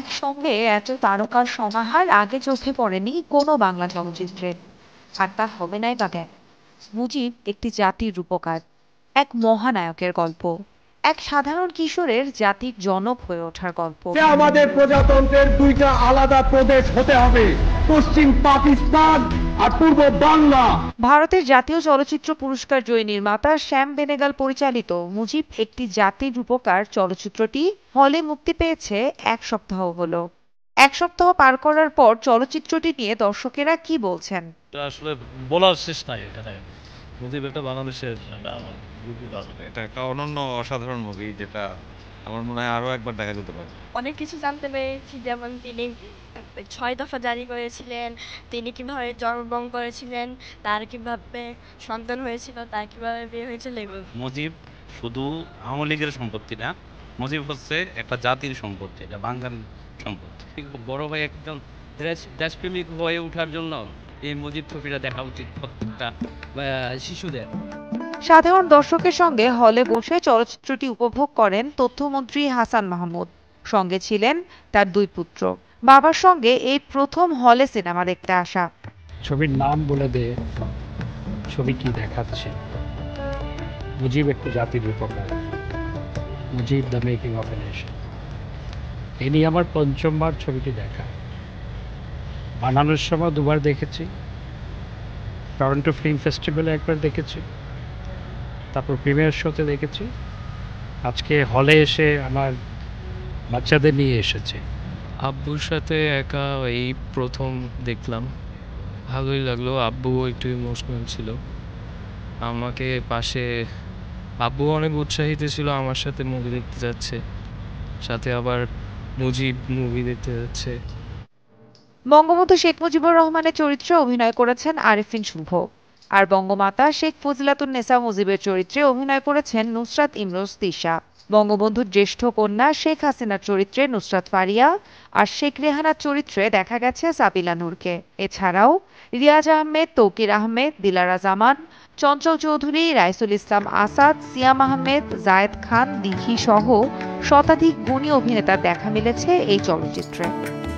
একসঙ্গে এত তারকার সমাহার আগে চোখে পড়েনি কোনো বাংলা চলচ্চিত্রে আর তা হবে নাই বা কেন মুজিব একটি জাতির রূপকার এক মহানায়কের গল্প এক সাধারণ কিশোরের জাতির জনক হয়ে ওঠার গল্প আমাদের প্রজাতন্ত্রের দুইটা আলাদা প্রদেশ হতে হবে পশ্চিম পাকিস্তান ভারতের জাতীয় চলচ্চিত্র পুরস্কার জয়ী নির্মাতা শ্যাম বেনেগাল পরিচালিত মুজিব একটি জাতির রূপকার চলচ্চিত্রটি হলে মুক্তি পেয়েছে এক সপ্তাহ হল এক সপ্তাহ পার করার পর চলচ্চিত্রটি নিয়ে দর্শকেরা কি বলছেন আসলে বলার শেষ নাই এখানে মুজিব একটা বাংলাদেশের এটা একটা অনন্য অসাধারণ মুভি যেটা আমার মনে হয় আরো একবার দেখা যেতে পারে অনেক কিছু জানতে পেরেছি যেমন তিনি ছয় দফা জারি করেছিলেন তিনি কিভাবে জন্মগ্রহণ করেছিলেন তার কিভাবে সন্তান হয়েছিল তার কিভাবে বিয়ে হয়েছিল এগুলো মুজিব শুধু আওয়ামী লীগের সম্পত্তি না মুজিব হচ্ছে একটা জাতির সম্পত্তি এটা বাঙালি সম্পত্তি বড় ভাই একদম দেশপ্রেমিক হয়ে ওঠার জন্য এই মুজিব ছবিটা দেখা উচিত প্রত্যেকটা শিশুদের সাধারণ দর্শকের সঙ্গে হলে বসে চলচ্চিত্রটি উপভোগ করেন তথ্যমন্ত্রী হাসান মাহমুদ সঙ্গে ছিলেন তার দুই পুত্র বাবার সঙ্গে এই প্রথম হলে সিনেমা দেখতে আসা ছবির নাম বলে দে ছবি কি দেখাচ্ছে মুজিব একটু জাতির উপকার Mujib the making of a nation এ নিয়ে আমার পঞ্চমবার ছবিটি দেখা বানানোর সময় দুবার দেখেছি টরন্টো ফিল্ম ফেস্টিভ্যালে একবার দেখেছি তারপর প্রিমিয়ার শোতে দেখেছি আজকে হলে এসে আমার বাচ্চাদের নিয়ে এসেছে আব্বুর সাথে একা এই প্রথম দেখলাম ভালোই লাগলো আব্বু একটু ইমোশনাল ছিল আমাকে পাশে আব্বু অনেক উৎসাহিত ছিল আমার সাথে মুভি দেখতে যাচ্ছে সাথে আবার মুজিব মুভি দেখতে যাচ্ছে বঙ্গবন্ধু শেখ মুজিবুর রহমানের চরিত্রে অভিনয় করেছেন আরিফিন শুভ আর বঙ্গমাতা শেখ নেসা মুজিবের চরিত্রে অভিনয় করেছেন নুসরাত ইমরোজ তিশা বঙ্গবন্ধুর জ্যেষ্ঠ কন্যা শেখ হাসিনার চরিত্রে নুসরাত ফারিয়া আর শেখ রেহানার চরিত্রে দেখা গেছে সাবিলা নূরকে এছাড়াও রিয়াজ আহমেদ তৌকির আহমেদ দিলারা জামান চঞ্চল চৌধুরী রাইসুল ইসলাম আসাদ সিয়াম আহমেদ জায়েদ খান দিঘি সহ শতাধিক গুণী অভিনেতার দেখা মিলেছে এই চলচ্চিত্রে